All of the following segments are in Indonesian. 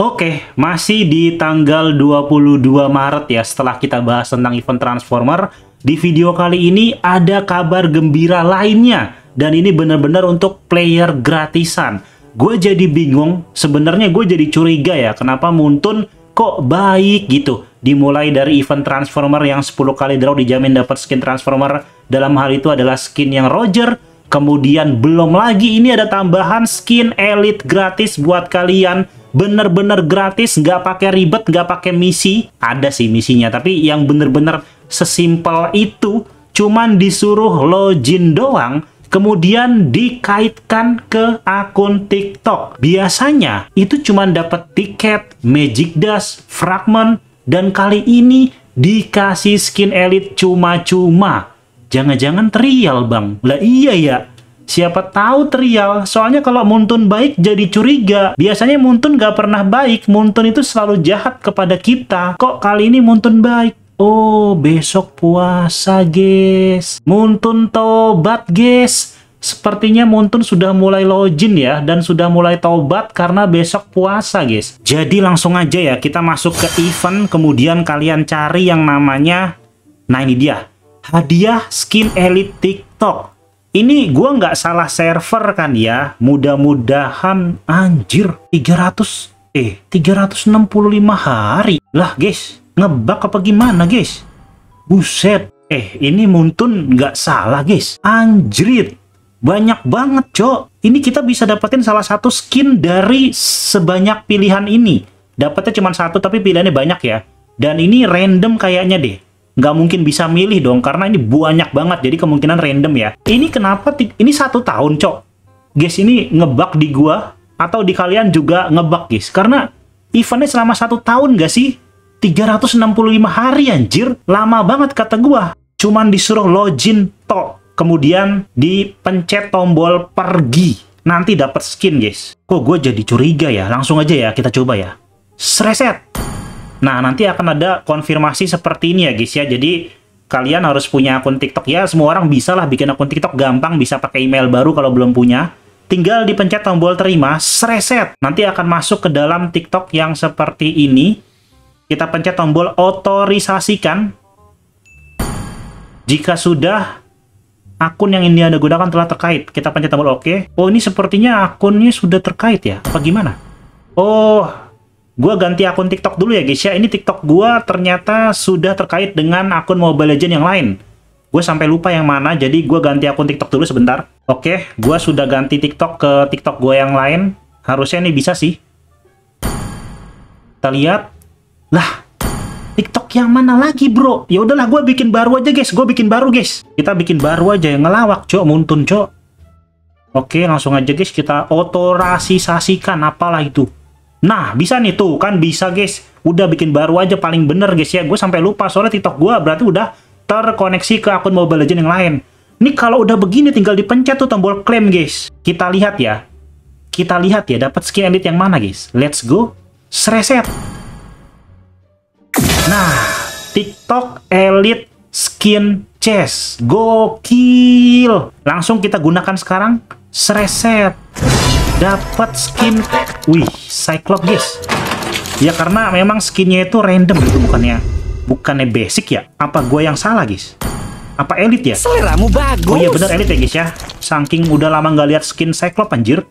Oke, masih di tanggal 22 Maret ya setelah kita bahas tentang event Transformer. Di video kali ini ada kabar gembira lainnya dan ini benar-benar untuk player gratisan. Gue jadi bingung, sebenarnya gue jadi curiga ya kenapa Muntun kok baik gitu. Dimulai dari event Transformer yang 10 kali draw dijamin dapat skin Transformer. Dalam hal itu adalah skin yang Roger. Kemudian belum lagi ini ada tambahan skin elite gratis buat kalian bener-bener gratis, nggak pakai ribet, nggak pakai misi. Ada sih misinya, tapi yang bener-bener sesimpel itu, cuman disuruh login doang, kemudian dikaitkan ke akun TikTok. Biasanya itu cuman dapat tiket, magic dust, fragment, dan kali ini dikasih skin elite cuma-cuma. Jangan-jangan trial bang. Lah iya ya, Siapa tahu trial, soalnya kalau Muntun baik jadi curiga. Biasanya Muntun gak pernah baik, Muntun itu selalu jahat kepada kita. Kok kali ini Muntun baik? Oh, besok puasa, guys. Muntun tobat, guys. Sepertinya Muntun sudah mulai login ya dan sudah mulai taubat karena besok puasa guys. Jadi langsung aja ya kita masuk ke event kemudian kalian cari yang namanya nah ini dia hadiah skin elite TikTok. Ini gua nggak salah server kan ya. Mudah-mudahan anjir 300 eh 365 hari. Lah guys, ngebak apa gimana guys? Buset. Eh, ini Muntun nggak salah guys. Anjrit. Banyak banget, Cok. Ini kita bisa dapetin salah satu skin dari sebanyak pilihan ini. Dapatnya cuma satu tapi pilihannya banyak ya. Dan ini random kayaknya deh nggak mungkin bisa milih dong karena ini banyak banget jadi kemungkinan random ya ini kenapa ini satu tahun cok guys ini ngebak di gua atau di kalian juga ngebak guys karena eventnya selama satu tahun gak sih 365 hari anjir lama banget kata gua cuman disuruh login to kemudian dipencet tombol pergi nanti dapat skin guys kok gue jadi curiga ya langsung aja ya kita coba ya reset Nah, nanti akan ada konfirmasi seperti ini ya guys ya. Jadi kalian harus punya akun TikTok ya. Semua orang bisa lah bikin akun TikTok gampang, bisa pakai email baru kalau belum punya. Tinggal dipencet tombol terima, reset. Nanti akan masuk ke dalam TikTok yang seperti ini. Kita pencet tombol otorisasikan. Jika sudah akun yang ini Anda gunakan telah terkait, kita pencet tombol oke. OK. Oh, ini sepertinya akunnya sudah terkait ya. Apa gimana? Oh, Gue ganti akun TikTok dulu ya guys ya. Ini TikTok gue ternyata sudah terkait dengan akun Mobile Legend yang lain. Gue sampai lupa yang mana, jadi gue ganti akun TikTok dulu sebentar. Oke, gue sudah ganti TikTok ke TikTok gue yang lain. Harusnya ini bisa sih. Kita lihat. Lah, TikTok yang mana lagi bro? Ya udahlah, gue bikin baru aja guys. Gue bikin baru guys. Kita bikin baru aja yang ngelawak, cok. Muntun, cok. Oke, langsung aja guys kita otorasisasikan apalah itu. Nah, bisa nih tuh, kan bisa guys. Udah bikin baru aja paling bener guys ya. Gue sampai lupa soalnya TikTok gue berarti udah terkoneksi ke akun Mobile Legends yang lain. Ini kalau udah begini tinggal dipencet tuh tombol claim guys. Kita lihat ya. Kita lihat ya dapat skin elite yang mana guys. Let's go. Sreset. Nah, TikTok Elite Skin Chest. Gokil. Langsung kita gunakan sekarang. Sreset dapat skin wih Cyclops guys ya karena memang skinnya itu random gitu bukannya bukannya basic ya apa gue yang salah guys apa elit ya seleramu bagus oh iya bener elit ya guys ya saking udah lama nggak lihat skin Cyclops anjir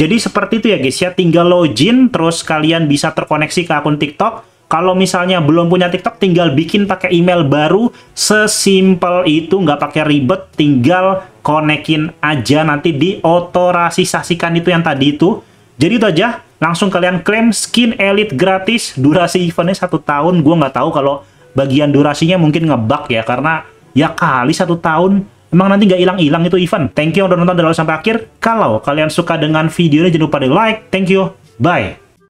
jadi seperti itu ya guys ya tinggal login terus kalian bisa terkoneksi ke akun TikTok kalau misalnya belum punya TikTok, tinggal bikin pakai email baru. Sesimpel itu, nggak pakai ribet, tinggal konekin aja nanti di otorasisasikan itu yang tadi itu. Jadi itu aja, langsung kalian klaim skin elite gratis. Durasi eventnya satu tahun, gue nggak tahu kalau bagian durasinya mungkin ngebug ya, karena ya kali satu tahun Emang nanti nggak hilang-hilang itu event. Thank you udah nonton dari awal sampai akhir. Kalau kalian suka dengan videonya jangan lupa di like. Thank you. Bye.